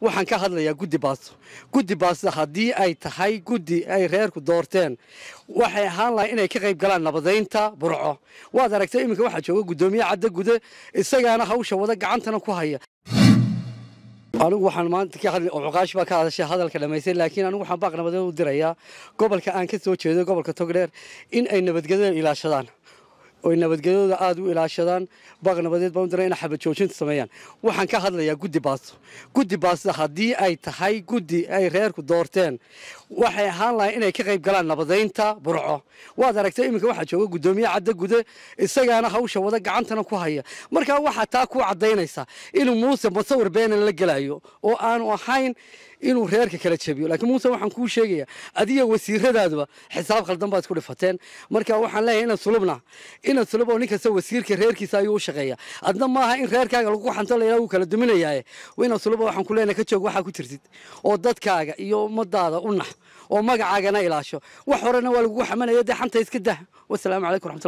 waxaan ka hadlayaa guddi baasto guddi baastada haddii ay tahay guddi ay reerku doorteen waxay ahaan lahay inay ka qayb galaan nabadaynta burco waad aragtay iminka waxaa jooga guddoomiye cadda gude isagaana hawsha wada gacantana ku haya anigu waxaan maanta ka hadli cuqaash baa ka hadashay hadalka dhamaystay laakiin anigu waxaan baaq nabadeen u dirayaa gobolka aan ka soo jeedo gobolka togdheer in ay nabadgelyada ilaashadaan oy nabadgelyadooda aada u ilaashadaan baaq nabadeed baan u daran ina xabad joojinta sameeyaan waxaan ka hadlayaa guddi baasto guddi baastada haddii ay tahay guddi ay reerku doorteen waxay ahaan lahay inay ka qayb galaan nabadaynta burco waad aragtay iminka waxaa jooga guddoomiye cadda gude isagaana hawsha wada gacantana ku haya markaa waxaa taa ku caddaynaysa inuu muuse masawir beenan la gelaayo oo aanu ahayn inuu reerka kala jabiyo laakiin muuse waxaan kuu sheegayaa adiga wasiiradaadaba xisaab khaldan baad isku dhifateen marka waxaan leeyahay inaan sulubna inaan sulub oo nin wasiirka reerkiisa ayuu u shaqeeya adna maaha in reerkaaga lagu xanto layla wuu kala duminayaaye inaan suluba waxaan ku leenahay ka joog waxaa ku tirtid oo dadkaaga iyo ummadaada u nax oo magacaagana ilaasho wax horena waa lagugu xamanaya dee xanta iska dah wasalaamu calaykum raxmatullah